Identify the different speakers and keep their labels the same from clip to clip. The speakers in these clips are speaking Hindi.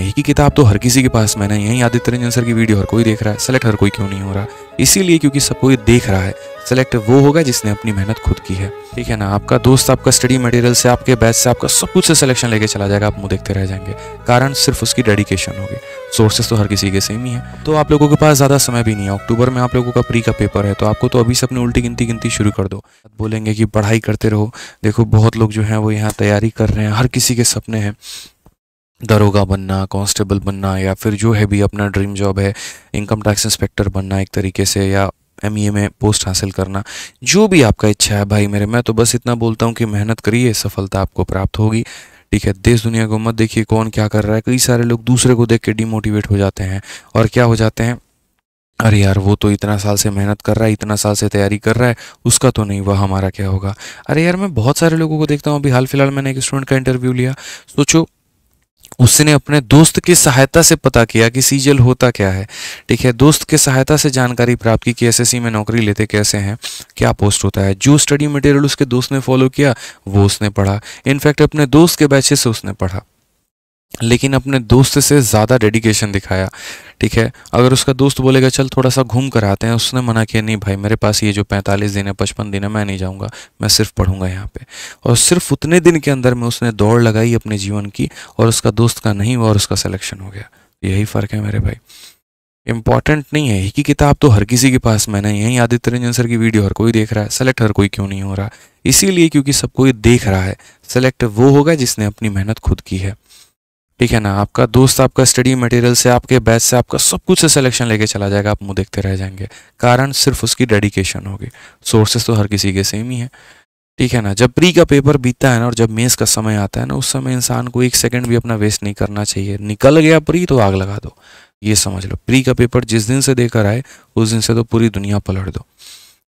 Speaker 1: एक ही किताब तो हर किसी के पास में नहीं है आदित्य रंजन सर की वीडियो हर कोई देख रहा है सेलेक्ट हर कोई क्यों नहीं हो रहा इसीलिए क्योंकि सब कोई देख रहा है सेलेक्ट वो होगा जिसने अपनी मेहनत खुद की है ठीक है ना आपका दोस्त आपका स्टडी मटेरियल से आपके बैच से आपका सब कुछ से सिलेक्शन लेके चला जाएगा आप मुँह देखते रह जाएंगे कारण सिर्फ उसकी डेडिकेशन होगी सोर्सेस तो हर किसी के सेम ही है तो आप लोगों के पास ज़्यादा समय भी नहीं है अक्टूबर में आप लोगों का प्री का पेपर है तो आपको तो अभी से अपनी उल्टी गिनती गिनती शुरू कर दो बोलेंगे कि पढ़ाई करते रहो देखो बहुत लोग जो है वो यहाँ तैयारी कर रहे हैं हर किसी के सपने हैं दरोगा बनना कांस्टेबल बनना या फिर जो है भी अपना ड्रीम जॉब है इनकम टैक्स इंस्पेक्टर बनना एक तरीके से या एम e में पोस्ट हासिल करना जो भी आपका इच्छा है भाई मेरे मैं तो बस इतना बोलता हूँ कि मेहनत करिए सफलता आपको प्राप्त होगी ठीक है देश दुनिया को मत देखिए कौन क्या कर रहा है कई सारे लोग दूसरे को देख के डिमोटिवेट हो जाते हैं और क्या हो जाते हैं अरे यार वो तो इतना साल से मेहनत कर रहा है इतना साल से तैयारी कर रहा है उसका तो नहीं हुआ हमारा क्या होगा अरे यार मैं बहुत सारे लोगों को देखता हूँ अभी हाल फिलहाल मैंने एक स्टूडेंट का इंटरव्यू लिया सोचो उसने अपने दोस्त की सहायता से पता किया कि सीजल होता क्या है ठीक है दोस्त की सहायता से जानकारी प्राप्त की कि एस में नौकरी लेते कैसे हैं क्या पोस्ट होता है जो स्टडी मटेरियल उसके दोस्त ने फॉलो किया वो उसने पढ़ा इनफैक्ट अपने दोस्त के बैचे से उसने पढ़ा लेकिन अपने दोस्त से ज़्यादा डेडिकेशन दिखाया ठीक है अगर उसका दोस्त बोलेगा चल थोड़ा सा घूम कर आते हैं उसने मना किया नहीं भाई मेरे पास ये जो पैंतालीस दिन है पचपन दिन है मैं नहीं जाऊँगा मैं सिर्फ पढ़ूंगा यहाँ पे और सिर्फ उतने दिन के अंदर में उसने दौड़ लगाई अपने जीवन की और उसका दोस्त का नहीं हुआ और उसका सिलेक्शन हो गया तो यही फ़र्क है मेरे भाई इंपॉर्टेंट नहीं है ही की किताब तो हर किसी के पास मैं नहीं है आदित्य रंजन सर की वीडियो हर कोई देख रहा है सेलेक्ट हर कोई क्यों नहीं हो रहा इसीलिए क्योंकि सब कोई देख रहा है सेलेक्ट वो होगा जिसने अपनी मेहनत खुद की है ठीक है ना आपका दोस्त आपका स्टडी मटेरियल से आपके बैच से आपका सब कुछ से सिलेक्शन लेके चला जाएगा आप मुँह देखते रह जाएंगे कारण सिर्फ उसकी डेडिकेशन होगी सोर्सेस तो हर किसी के सेम ही है ठीक है ना जब प्री का पेपर बीतता है ना और जब मेंस का समय आता है ना उस समय इंसान को एक सेकंड भी अपना वेस्ट नहीं करना चाहिए निकल गया प्री तो आग लगा दो ये समझ लो प्री का पेपर जिस दिन से देकर आए उस दिन से तो पूरी दुनिया पलट दो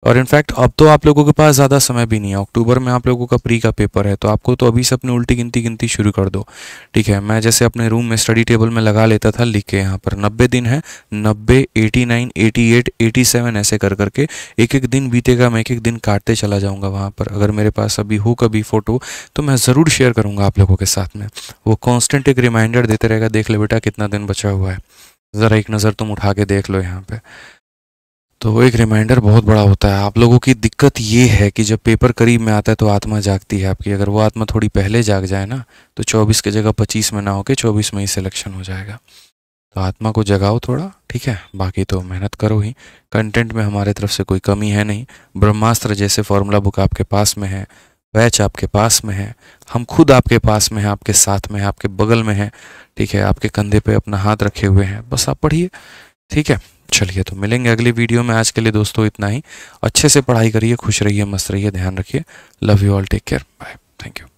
Speaker 1: और इनफैक्ट अब तो आप लोगों के पास ज़्यादा समय भी नहीं है अक्टूबर में आप लोगों का प्री का पेपर है तो आपको तो अभी से अपनी उल्टी गिनती गिनती शुरू कर दो ठीक है मैं जैसे अपने रूम में स्टडी टेबल में लगा लेता था लिख के यहाँ पर नब्बे दिन है नब्बे eighty nine eighty eight eighty seven ऐसे कर करके एक एक दिन बीतेगा मैं एक एक दिन काटते चला जाऊँगा वहाँ पर अगर मेरे पास अभी हो कभी फ़ोटो तो मैं ज़रूर शेयर करूँगा आप लोगों के साथ में वो कॉन्स्टेंट एक रिमाइंडर देते रहेगा देख ले बेटा कितना दिन बचा हुआ है ज़रा एक नज़र तुम उठा के देख लो यहाँ पर तो वो एक रिमाइंडर बहुत बड़ा होता है आप लोगों की दिक्कत ये है कि जब पेपर करीब में आता है तो आत्मा जागती है आपकी अगर वो आत्मा थोड़ी पहले जाग जाए ना तो 24 की जगह 25 में ना होके 24 में ही सिलेक्शन हो जाएगा तो आत्मा को जगाओ थोड़ा ठीक है बाकी तो मेहनत करो ही कंटेंट में हमारे तरफ से कोई कमी है नहीं ब्रह्मास्त्र जैसे फॉर्मूला बुक आपके पास में है बैच आपके पास में है हम खुद आपके पास में हैं आपके साथ में हैं आपके बगल में हैं ठीक है आपके कंधे पर अपना हाथ रखे हुए हैं बस आप पढ़िए ठीक है चलिए तो मिलेंगे अगली वीडियो में आज के लिए दोस्तों इतना ही अच्छे से पढ़ाई करिए खुश रहिए मस्त रहिए ध्यान रखिए love you all take care bye thank you